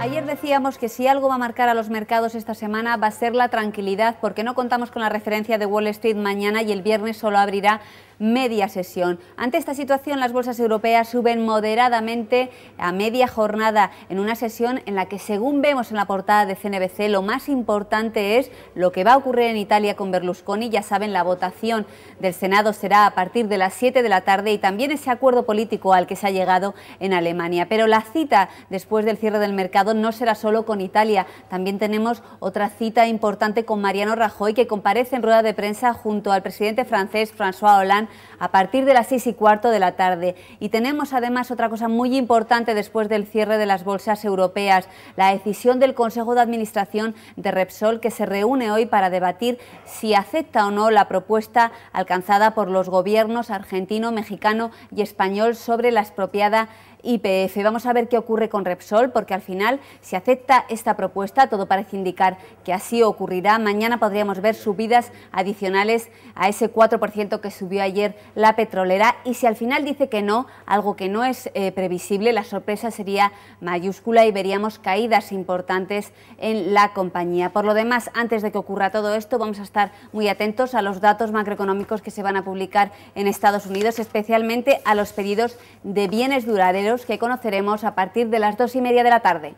Ayer decíamos que si algo va a marcar a los mercados esta semana va a ser la tranquilidad porque no contamos con la referencia de Wall Street mañana y el viernes solo abrirá media sesión. Ante esta situación, las bolsas europeas suben moderadamente a media jornada en una sesión en la que, según vemos en la portada de CNBC, lo más importante es lo que va a ocurrir en Italia con Berlusconi. Ya saben, la votación del Senado será a partir de las 7 de la tarde y también ese acuerdo político al que se ha llegado en Alemania. Pero la cita después del cierre del mercado no será solo con Italia, también tenemos otra cita importante con Mariano Rajoy que comparece en rueda de prensa junto al presidente francés François Hollande a partir de las seis y cuarto de la tarde. Y tenemos además otra cosa muy importante después del cierre de las bolsas europeas, la decisión del Consejo de Administración de Repsol que se reúne hoy para debatir si acepta o no la propuesta alcanzada por los gobiernos argentino, mexicano y español sobre la expropiada IPF. Vamos a ver qué ocurre con Repsol, porque al final, si acepta esta propuesta, todo parece indicar que así ocurrirá. Mañana podríamos ver subidas adicionales a ese 4% que subió ayer la petrolera. Y si al final dice que no, algo que no es eh, previsible, la sorpresa sería mayúscula y veríamos caídas importantes en la compañía. Por lo demás, antes de que ocurra todo esto, vamos a estar muy atentos a los datos macroeconómicos que se van a publicar en Estados Unidos, especialmente a los pedidos de bienes duraderos que conoceremos a partir de las dos y media de la tarde.